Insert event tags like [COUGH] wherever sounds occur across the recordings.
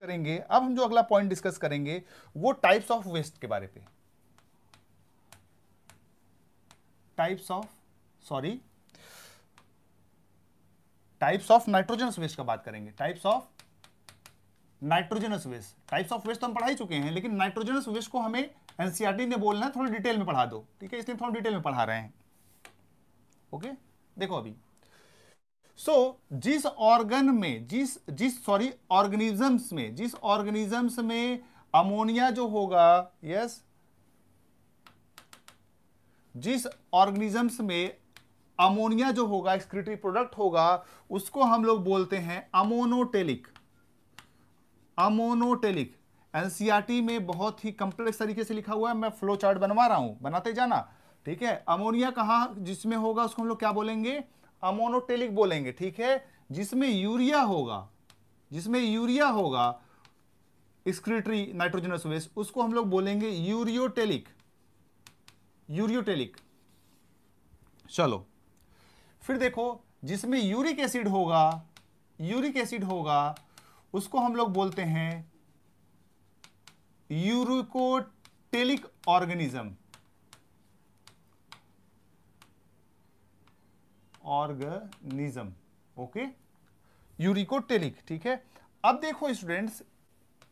करेंगे अब हम जो अगला पॉइंट डिस्कस करेंगे वो टाइप्स ऑफ वेस्ट के बारे पे types of sorry types of nitrogenous waste का बात करेंगे types of nitrogenous waste types of waste तो हम पढ़ा ही चुके हैं लेकिन नाइट्रोजनस वेस्ट को हमें एनसीआरटी e ने बोलना है थोड़ा डिटेल में पढ़ा दो ठीक है इसलिए थोड़ा डिटेल में पढ़ा रहे हैं ओके देखो अभी सो so, जिस ऑर्गन में जिस जिस सॉरी ऑर्गेनिजम्स में जिस ऑर्गेनिजम्स में अमोनिया जो होगा यस जिस ऑर्गेनिजम्स में अमोनिया जो होगा एक्सक्रिटरी प्रोडक्ट होगा उसको हम लोग बोलते हैं अमोनोटेलिक अमोनोटेलिक एनसीआरटी में बहुत ही कंप्लेक्स तरीके से लिखा हुआ है मैं फ्लो चार्ट बनवा रहा हूं बनाते जाना ठीक है अमोनिया कहां जिसमें होगा उसको हम लोग क्या बोलेंगे अमोनोटेलिक बोलेंगे ठीक है जिसमें यूरिया होगा जिसमें यूरिया होगा स्क्रिटरी नाइट्रोजनस वेस्ट उसको हम लोग बोलेंगे यूरियोटेलिक यूरियोटेलिक चलो फिर देखो जिसमें यूरिक एसिड होगा यूरिक एसिड होगा उसको हम लोग बोलते हैं uricotelic organism organism okay uricotelic ठीक है अब देखो स्टूडेंट्स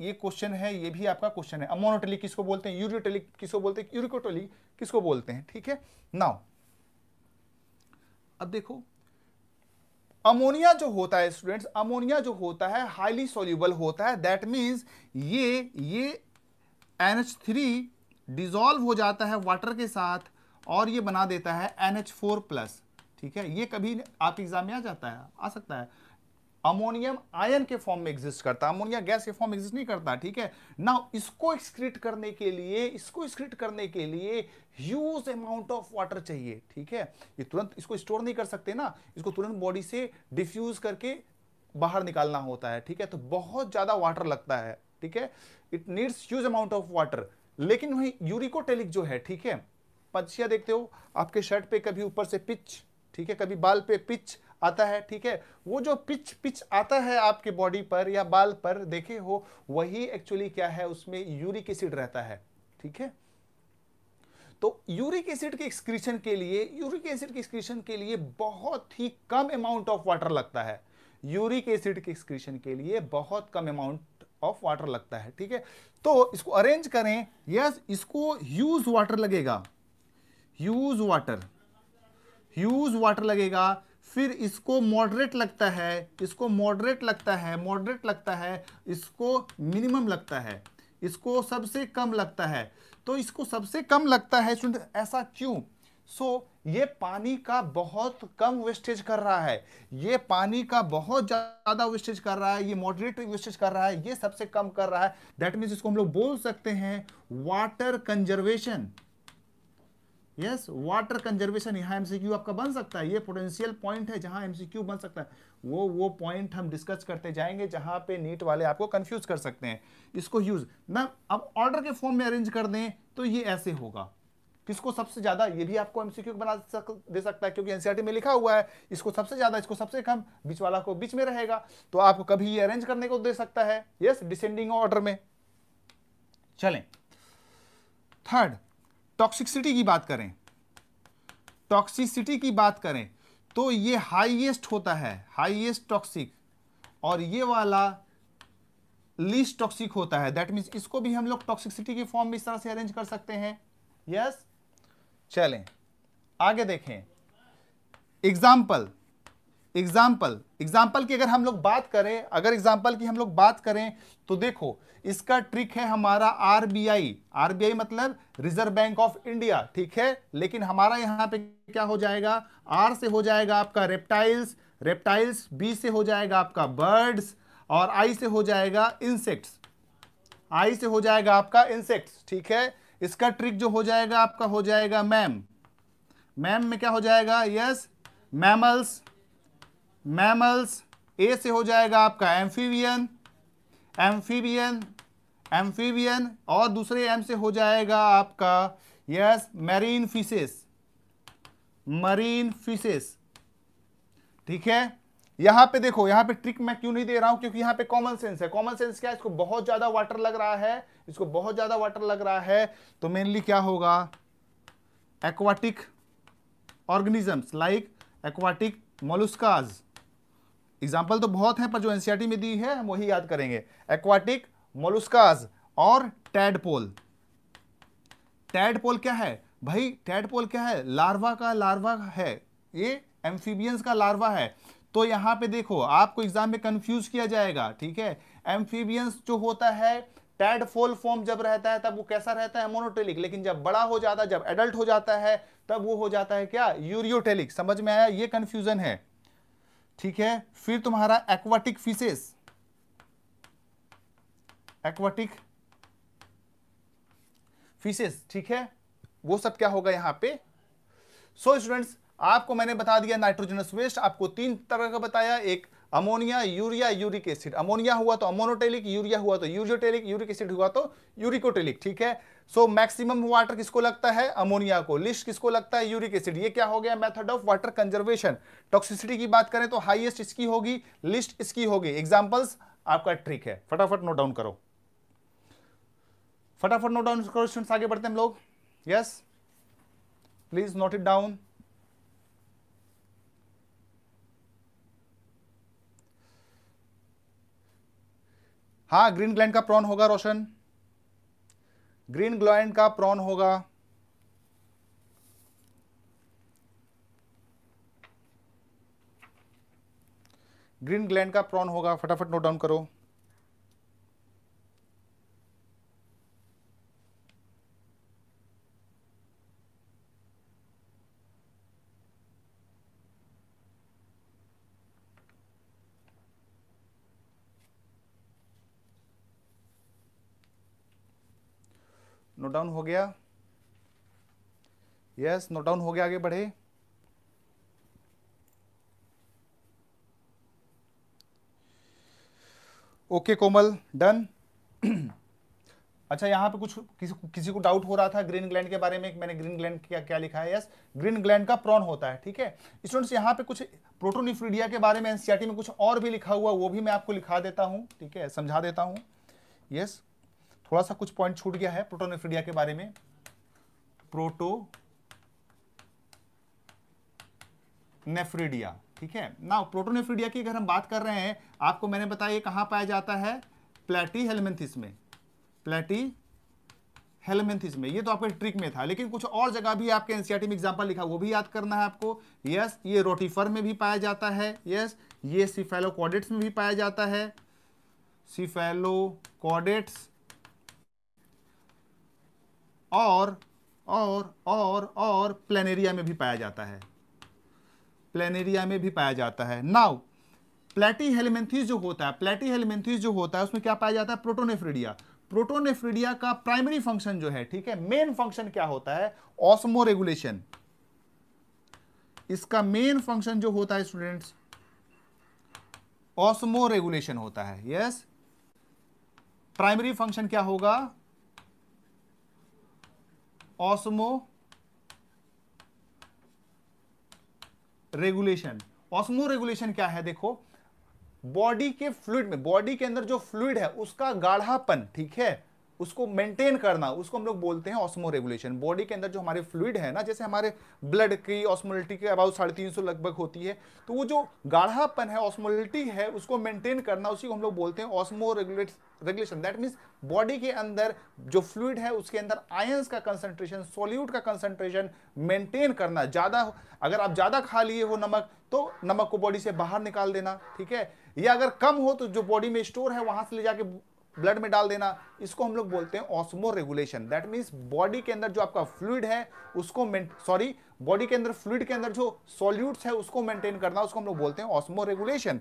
ये क्वेश्चन है ये भी आपका क्वेश्चन है अमोनोटेलिक किसको बोलते हैं यूरियोटेलिक किसको बोलते हैं यूरिकोटेलिक किसको बोलते हैं ठीक है नाउ अब देखो अमोनिया जो होता है स्टूडेंट्स अमोनिया जो होता है हाईली सोल्यूबल होता है दैट मीन्स ये ये एन एच थ्री डिजॉल्व हो जाता है वाटर के साथ और ये बना देता है एन एच फोर प्लस ठीक है ये कभी आपके एग्जाम में आ जाता है आ सकता है अमोनियम आयन के फॉर्म में एग्जिस्ट करता है अमोनिया गैस के फॉर्म एग्जिस्ट नहीं करता ठीक है ना इसको एक्सक्रीट करने के लिए इसको एक्सक्रीट करने के लिए ह्यूज अमाउंट ऑफ वाटर चाहिए ठीक है ये तुरंत इसको स्टोर नहीं कर सकते ना इसको तुरंत बॉडी से डिफ्यूज करके बाहर निकालना होता है ठीक है तो बहुत ज़्यादा वाटर लगता है ठीक है it needs huge amount of water लेकिन वही यूरिकोटेलिक जो है ठीक है पदशिया देखते हो आपके शर्ट पे कभी ऊपर से पिच ठीक है कभी बाल पे पिच आता है ठीक है वो जो पिच पिच आता है आपके बॉडी पर या बाल पर देखे हो वही एक्चुअली क्या है उसमें यूरिक एसिड रहता है ठीक है तो यूरिक एसिड के एक्सक्रीशन के लिए यूरिक एसिड के एक्सक्रीशन के लिए बहुत ही कम अमाउंट ऑफ वाटर लगता है यूरिक एसिड के एक्सक्रीशन के लिए बहुत कम अमाउंट ऑफ वाटर लगता है ठीक है तो इसको अरेंज करें यस इसको यूज वाटर लगेगा यूज वाटर ह्यूज वाटर लगेगा फिर इसको मॉडरेट लगता है इसको मॉडरेट लगता है मॉडरेट लगता है इसको मिनिमम लगता है इसको सबसे कम लगता है तो इसको सबसे कम लगता है ऐसा क्यों सो so, ये पानी का बहुत कम वेस्टेज कर रहा है ये पानी का बहुत ज़्यादा वेस्टेज कर रहा है ये मॉडरेट वेस्टेज कर रहा है ये सबसे कम कर रहा है दैट मीन्स इसको हम लोग बोल सकते हैं water conservation yes water conservation यहाँ एमसीक्यू आपका बन सकता है ये पोटेंशियल पॉइंट है जहाँ एमसीक्यू बन सकता है वो वो पॉइंट हम डिस्कस करते जाएंगे जहाँ पे नीट वाले आपको कंफ्यूज कर सकते हैं इसको यूज ना अब ऑर्डर के फॉर्म में अरेंज कर दें तो ये ऐसे होगा किसको सबसे ज्यादा ये भी आपको एमसीक्यू बना सक, दे सकता है क्योंकि एनसीआर e में लिखा हुआ है इसको सबसे ज्यादा इसको सबसे कम बीच वाला को बीच में रहेगा तो आपको कभी ये अरेंज करने को दे सकता है यस डिसेंडिंग ऑर्डर में चलें थर्ड टॉक्सिसिटी की बात करें टॉक्सिसिटी की बात करें तो ये हाईएस्ट होता है हाईएस्ट टॉक्सिक और ये वाला लीस्ट टॉक्सिक होता है दैट मीन्स इसको भी हम लोग टॉक्सिसिटी के फॉर्म में इस तरह से अरेंज कर सकते हैं यस yes? चलें आगे देखें एग्जाम्पल एग्जाम्पल एग्जाम्पल की अगर हम लोग बात करें अगर एग्जाम्पल की हम लोग बात करें तो देखो इसका ट्रिक है हमारा आरबीआई आरबीआई मतलब रिजर्व बैंक ऑफ इंडिया ठीक है लेकिन हमारा यहाँ पे क्या हो जाएगा आर से हो जाएगा आपका रेप्टाइल्स रेप्टाइल्स बी से हो जाएगा आपका बर्ड्स और आई से हो जाएगा इंसेक्ट्स आई से हो जाएगा आपका इंसेक्ट्स ठीक है इसका ट्रिक जो हो जाएगा आपका हो जाएगा मैम मैम में क्या हो जाएगा यस मैमल्स मैमल्स ए से हो जाएगा आपका एम्फीवियन एम्फीवियन एम्फीवियन और दूसरे एम से हो जाएगा आपका yes marine fishes marine fishes ठीक है यहां पे देखो यहां पे ट्रिक मैं क्यों नहीं दे रहा हूं क्योंकि यहां पे कॉमन सेंस है कॉमन सेंस क्या है इसको बहुत ज्यादा वाटर लग रहा है इसको बहुत ज्यादा वाटर लग रहा है तो मेनली क्या होगा aquatic organisms like aquatic molluscs example तो बहुत हैं पर जो एनसीआरटी e में दी है हम वही याद करेंगे एक्वाटिक मोलुस्काज और टैडपोल टैडपोल क्या है भाई टैडपोल क्या है लार्वा का लार्वा है ये एम्फीबियंस का लार्वा है तो यहां पे देखो आपको एग्जाम में कंफ्यूज किया जाएगा ठीक है एम्फीबियंस जो होता है टैडफोल फॉर्म जब रहता है तब वो कैसा रहता है मोनोटेलिक लेकिन जब बड़ा हो जाता है जब एडल्ट हो जाता है तब वो हो जाता है क्या यूरियोटेलिक समझ में आया ये कंफ्यूजन है ठीक है फिर तुम्हारा एक्वाटिक फिशेस एक्वाटिक फिशेस ठीक है वो सब क्या होगा यहां पे सो so, स्टूडेंट्स आपको मैंने बता दिया नाइट्रोजनस वेस्ट आपको तीन तरह का बताया एक ammonia urea uric acid ammonia हुआ तो अमोनोटेलिक यूरिया हुआ तो यूरियोटेलिक यूरिक एसिड हुआ तो यूरिकोटेलिक ठीक है सो मैक्सिमम वाटर किसको लगता है अमोनिया को लिस्ट किसको लगता है यूरिक एसिड ये क्या हो गया method of water conservation toxicity की बात करें तो हाइएस्ट इसकी होगी लिस्ट इसकी होगी एग्जाम्पल्स आपका ट्रिक है फटाफट नोट डाउन करो फटाफट नोट डाउन करो स्टूडेंट्स आगे बढ़ते हैं हम लोग yes please note it down हाँ ग्रीन ग्लैंड का प्रॉन होगा रोशन ग्रीन ग्लैंड का प्रॉन होगा ग्रीन ग्लैंड का प्रॉन होगा फटाफट नोट डाउन करो नोट डाउन हो गया यस नोट डाउन हो गया आगे बढ़े ओके okay, कोमल डन [CLEARS THROAT] अच्छा यहां पे कुछ किसी किसी को डाउट हो रहा था ग्रीन ग्लैंड के बारे में मैंने ग्रीन ग्लैंड क्या क्या लिखा है यस ग्रीन ग्लैंड का प्रॉन होता है ठीक है स्टूडेंट्स यहाँ पे कुछ प्रोटोनिफ्रीडिया के बारे में एनसीआरटी में कुछ और भी लिखा हुआ वो भी मैं आपको लिखा देता हूँ ठीक है समझा देता हूँ यस थोड़ा सा कुछ पॉइंट छूट गया है प्रोटोनेफ्रिडिया के बारे में प्रोटो नेफ्रिडिया ठीक है ना प्रोटोनेफ्रिडिया की अगर हम बात कर रहे हैं आपको मैंने बताया ये कहां पाया जाता है प्लेटी हेलमेंथिस में प्लेटी हेलमेंथिस में ये तो आपके ट्रिक में था लेकिन कुछ और जगह भी आपके एनसीआरटी में एग्जांपल लिखा वो भी याद करना है आपको यस ये रोटीफर में भी पाया जाता है यस ये सिफेलोकॉडेट्स में भी पाया जाता है सिफेलोकॉडेट्स और और और और प्लेनेरिया में भी पाया जाता है प्लेनेरिया में भी पाया जाता है नाउ प्लेटी हेलमेंथीज जो होता है प्लेटी हेलमेंथीज जो होता है उसमें क्या पाया जाता है प्रोटोनेफ्रिडिया प्रोटोनेफ्रिडिया का प्राइमरी फंक्शन जो है ठीक है मेन फंक्शन क्या होता है ऑस्मो रेगुलेशन इसका मेन फंक्शन जो होता है स्टूडेंट्स ऑस्मो रेगुलेशन होता है यस प्राइमरी फंक्शन क्या होगा ऑस्मो रेगुलेशन ऑस्मो रेगुलेशन क्या है देखो बॉडी के फ्लूड में बॉडी के अंदर जो फ्लूड है उसका गाढ़ापन ठीक है उसको मेंटेन करना उसको हम लोग बोलते हैं ऑस्मो रेगुलेशन बॉडी के अंदर जो हमारे फ्लूड है ना जैसे हमारे ब्लड की ऑस्मोलिटी के अबाउट साढ़े तीन सौ लगभग होती है तो वो जो गाढ़ापन है ऑस्मोलिटी है उसको मेंटेन करना उसी को हम लोग बोलते हैं osmoregulate regulation that means body के अंदर जो फ्लूड है उसके अंदर आयंस का कंसनट्रेशन सोल्यूट का कंसनट्रेशन मेंटेन करना ज़्यादा अगर आप ज़्यादा खा लिए हो नमक तो नमक को बॉडी से बाहर निकाल देना ठीक है या अगर कम हो तो जो बॉडी में स्टोर है वहां से ले जाके ब्लड में डाल देना इसको हम लोग बोलते हैं osmoregulation that means body के अंदर जो आपका फ्लूड है उसको सॉरी बॉडी के अंदर फ्लूड के अंदर जो सॉल्यूट्स है उसको मेंटेन करना उसको हम लोग बोलते हैं ऑस्मो रेगुलेशन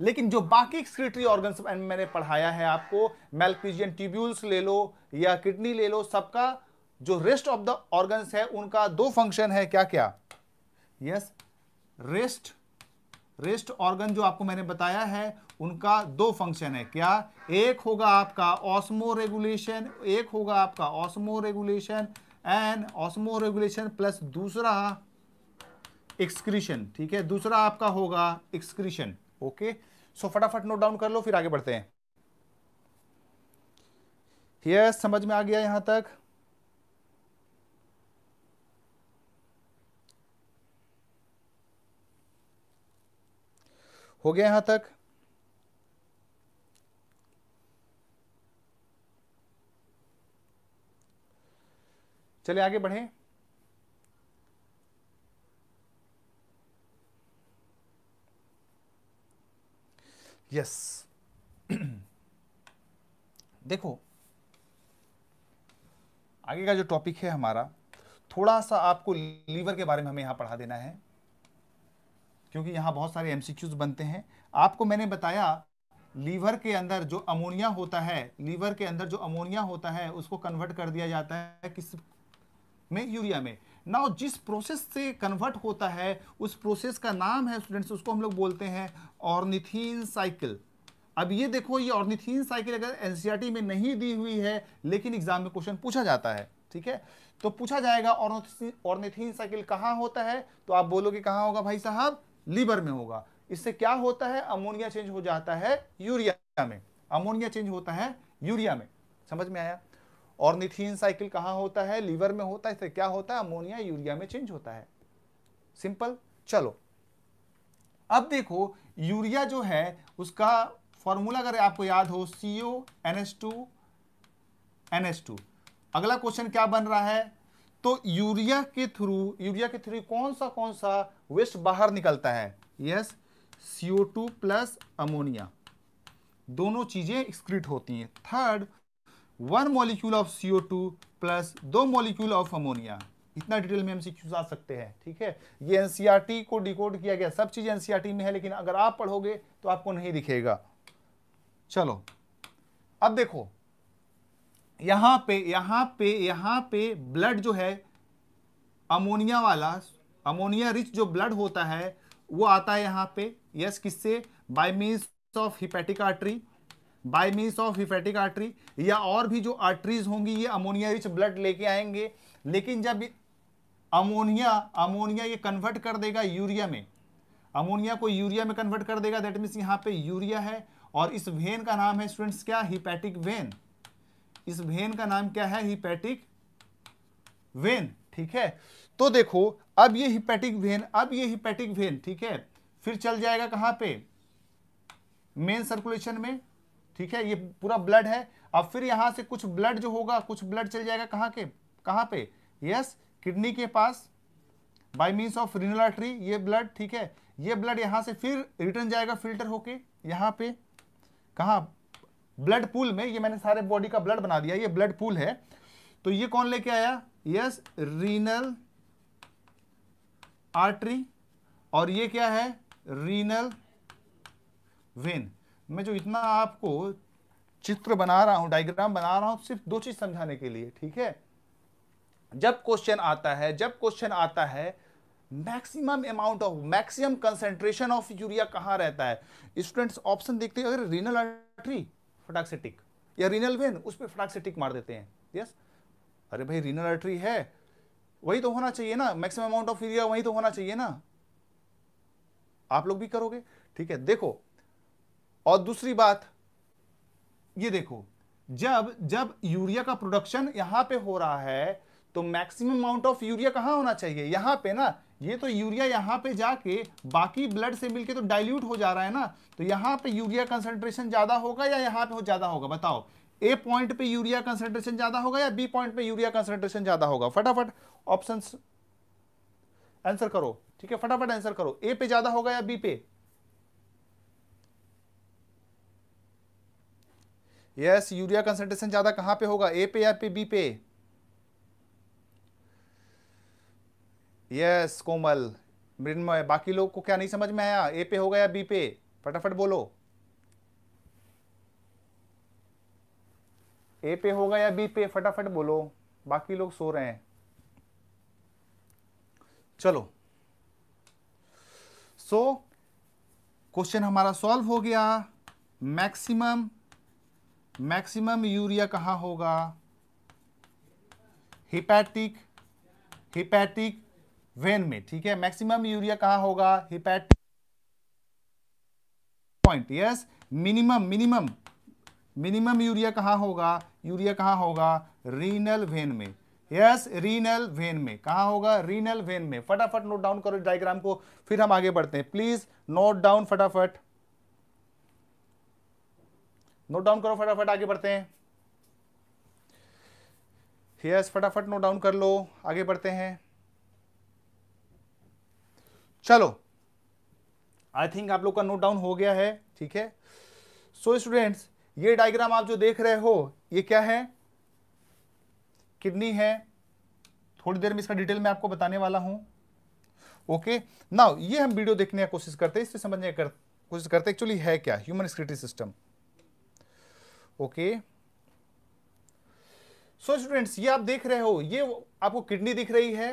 लेकिन जो बाकी एक्सक्रीटरी ऑर्गन्स मैंने पढ़ाया है आपको मेल्कपीजियन ट्यूब्यूल्स ले लो या किडनी ले लो सबका जो रेस्ट ऑफ द ऑर्गन्स है उनका दो फंक्शन है क्या क्या यस रेस्ट रेस्ट ऑर्गन जो आपको मैंने बताया है उनका दो फंक्शन है क्या एक होगा आपका ऑस्मो रेगुलेशन एक होगा आपका osmoregulation and osmoregulation plus दूसरा एक्सक्रीशन ठीक है दूसरा आपका होगा एक्सक्रीशन ओके सो फटाफट नोट डाउन कर लो फिर आगे बढ़ते हैं यस yes, समझ में आ गया यहां तक हो गया यहां तक चले आगे बढ़े यस [CLEARS THROAT] देखो आगे का जो टॉपिक है हमारा थोड़ा सा आपको लीवर के बारे में हमें यहां पढ़ा देना है क्योंकि यहाँ बहुत सारे एमसीक्यूज बनते हैं आपको मैंने बताया लीवर के अंदर जो अमोनिया होता है लीवर के अंदर जो अमोनिया होता है उसको कन्वर्ट कर दिया जाता है किस में यूरिया में नाउ जिस प्रोसेस से कन्वर्ट होता है उस प्रोसेस का नाम है स्टूडेंट्स उसको हम लोग बोलते हैं ऑर्निथीन साइकिल अब ये देखो ये ऑर्निथीन साइकिल अगर एनसीईआरटी e में नहीं दी हुई है लेकिन एग्जाम में क्वेश्चन पूछा जाता है ठीक है तो पूछा जाएगा ऑर्निथीन साइकिल कहाँ होता है तो आप बोलोगे कहाँ होगा भाई साहब लीवर में होगा इससे क्या होता है अमोनिया चेंज हो जाता है यूरिया में अमोनिया चेंज होता है यूरिया में समझ में आया और निथिन साइकिल कहां होता है लीवर में होता है इससे क्या होता है अमोनिया यूरिया में चेंज होता है सिंपल चलो अब देखो यूरिया जो है उसका फॉर्मूला अगर आपको याद हो CO NS two N S two अगला क्वेश्चन क्या बन रहा है तो यूरिया के थ्रू यूरिया के थ्रू कौन सा कौन सा वेस्ट बाहर निकलता है yes CO two plus ammonia दोनों चीज़ें एक्सक्रीट होती हैं third one molecule of CO two plus दो मॉलिक्यूल ऑफ अमोनिया इतना डिटेल में हम सीक्यूज आ सकते हैं ठीक है ये एनसीईआरटी को डिकोड किया गया सब चीज़ एनसीईआरटी में है लेकिन अगर आप पढ़ोगे तो आपको नहीं दिखेगा चलो अब देखो यहाँ पे यहाँ पे यहाँ पे ब्लड जो है अमोनिया वाला अमोनिया रिच जो ब्लड होता है वो आता है यहाँ पे यस किससे by means of hepatic artery by means of hepatic artery या और भी जो आर्टरीज होंगी ये अमोनिया रिच ब्लड लेके आएंगे लेकिन जब अमोनिया अमोनिया ये कन्वर्ट कर देगा यूरिया में अमोनिया को यूरिया में कन्वर्ट कर देगा दैट मीन्स यहाँ पे यूरिया है और इस वेन का नाम है स्टूडेंट्स क्या हिपैटिक वेन इस वेन का नाम क्या है हिपैटिक वेन ठीक है तो देखो अब ये हिपैटिक वेन अब ये हिपैटिक वेन ठीक है फिर चल जाएगा कहां पे मेन सर्कुलेशन में ठीक है ये पूरा ब्लड है अब फिर यहां से कुछ ब्लड जो होगा कुछ ब्लड चल जाएगा कहां के कहां पे यस किडनी के पास by means of renal artery ये ब्लड ठीक है ये ब्लड यहां से फिर रिटर्न जाएगा फिल्टर होके यहां पे कहाँ ब्लड पूल में ये मैंने सारे बॉडी का ब्लड बना दिया ये ब्लड पूल है तो ये कौन लेके आया यस रीनल आर्टरी और ये क्या है रीनल वेन मैं जो इतना आपको चित्र बना रहा हूं डायग्राम बना रहा हूं सिर्फ दो चीज समझाने के लिए ठीक है जब क्वेश्चन आता है जब क्वेश्चन आता है maximum amount of maximum concentration of urea कहां रहता है स्टूडेंट्स ऑप्शन देखते हैं अगर रीनल आर्टरी फटाक से टिक या रीनल वेन उस पर फटाक से टिक मार देते हैं यस अरे भाई रीनल आर्टरी है वही तो होना चाहिए ना मैक्सिमम अमाउंट ऑफ एरिया वही तो होना चाहिए ना आप लोग भी करोगे ठीक है देखो और दूसरी बात ये देखो जब जब यूरिया का प्रोडक्शन यहां पे हो रहा है तो मैक्सिमम अमाउंट ऑफ यूरिया कहां होना चाहिए यहां पे ना ये तो यूरिया यहाँ पे जाके बाकी ब्लड से मिलके तो डाइल्यूट हो जा रहा है ना तो यहाँ पे यूरिया कंसेंट्रेशन ज़्यादा होगा या यहाँ पे ज़्यादा होगा बताओ ए पॉइंट पे यूरिया कंसेंट्रेशन ज़्यादा होगा या बी पॉइंट पे यूरिया कंसेंट्रेशन ज़्यादा होगा फटाफट ऑप्शन आंसर करो ठीक है फटाफट आंसर करो ए पे ज़्यादा होगा या बी पे यस यूरिया कंसेंट्रेशन ज़्यादा कहां पे होगा ए पे या पे बी पे यस कोमल मृन्मय बाकी लोग को क्या नहीं समझ में आया ए पे होगा या बी पे फटाफट बोलो ए पे होगा या बी पे फटाफट बोलो बाकी लोग सो रहे हैं चलो सो so, क्वेश्चन हमारा सॉल्व हो गया मैक्सिमम मैक्सिमम यूरिया कहां होगा हिपैटिक हिपैटिक वेन में ठीक है मैक्सिमम यूरिया कहां होगा hepatic point yes minimum minimum minimum urea कहां होगा यूरिया कहां होगा रीनल वेन में यस रीनल वेन में कहाँ होगा रीनल वेन में फटाफट नोट डाउन करो डायग्राम को फिर हम आगे बढ़ते हैं प्लीज नोट डाउन फटाफट नोट डाउन करो फटाफट आगे बढ़ते हैं यस yes, फटाफट नोट डाउन कर लो आगे बढ़ते हैं चलो आई थिंक आप लोग का नोट डाउन हो गया है ठीक है सो so, स्टूडेंट्स ये डायग्राम आप जो देख रहे हो ये क्या है किडनी है थोड़ी देर में इसका डिटेल में आपको बताने वाला हूं ओके okay? नाउ ये हम वीडियो देखने की कोशिश करते हैं इससे समझने की कोशिश करते हैं एक्चुअली है क्या human excretory system okay so students ये आप देख रहे हो ये आपको किडनी दिख रही है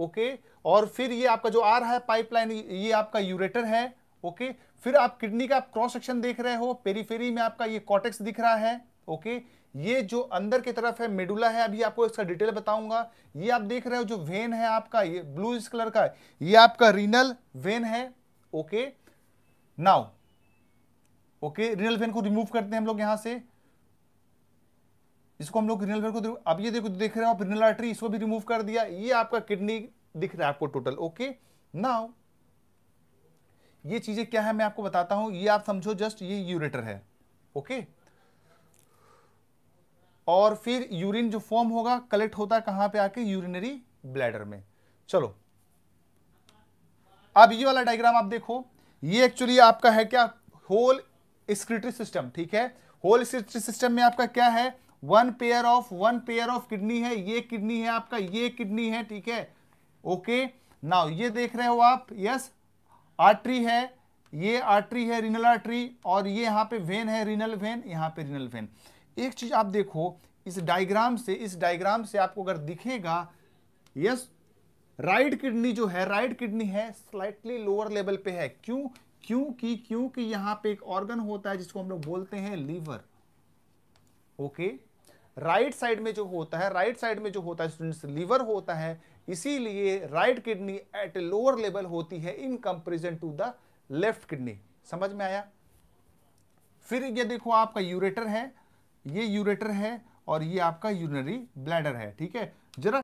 ओके okay? और फिर ये आपका जो आ रहा है पाइपलाइन ये आपका यूरेटर है ओके फिर आप किडनी का क्रॉस सेक्शन देख रहे हो पेरीफेरी में आपका ये कॉटेक्स दिख रहा है ओके ये जो अंदर की तरफ है मेडुला है अभी आपको इसका डिटेल बताऊंगा ये आप देख रहे हो जो वेन है आपका ये ब्लू इस कलर का ये आपका रीनल वेन है okay now okay renal vein को रिमूव करते हैं हम लोग यहां से इसको हम लोग रिनल वेन को अब ये देखो देख रहे हो आप रिनल आर्टरी इसको भी रिमूव कर दिया ये आपका किडनी दिख रहा है आपको टोटल ओके नाउ ये चीजें क्या है मैं आपको बताता हूं ये आप समझो जस्ट ये यूरेटर है ओके और फिर यूरिन जो फॉर्म होगा कलेक्ट होता है कहां पे आके यूरिनरी ब्लैडर में चलो अब ये वाला डायग्राम आप देखो ये एक्चुअली आपका है क्या होल स्क्रिटरी सिस्टम ठीक है होल स्क्रिटरी सिस्टम में आपका क्या है one pair of one pair of kidney है ये किडनी है आपका ये किडनी है ठीक है ओके नाउ ये देख रहे हो आप यस आर्टरी है ये आर्टरी है रिनल आर्टरी और ये यहाँ पे वेन है रिनल वेन यहाँ पे रिनल वेन एक चीज़ आप देखो इस डायग्राम से इस डायग्राम से आपको अगर दिखेगा यस राइट किडनी जो है राइट किडनी है स्लाइटली लोअर लेवल पे है क्यों क्योंकि क्योंकि यहाँ पे एक ऑर्गन होता है जिसको हम लोग बोलते हैं लीवर ओके राइट साइड में जो होता है राइट साइड में जो होता है स्टूडेंट्स लीवर होता है इसीलिए right kidney at a lower level होती है in comparison to the left kidney समझ में आया फिर ये देखो आपका यूरेटर है ये यूरेटर है और ये आपका यूनरी ब्लैडर है ठीक है जरा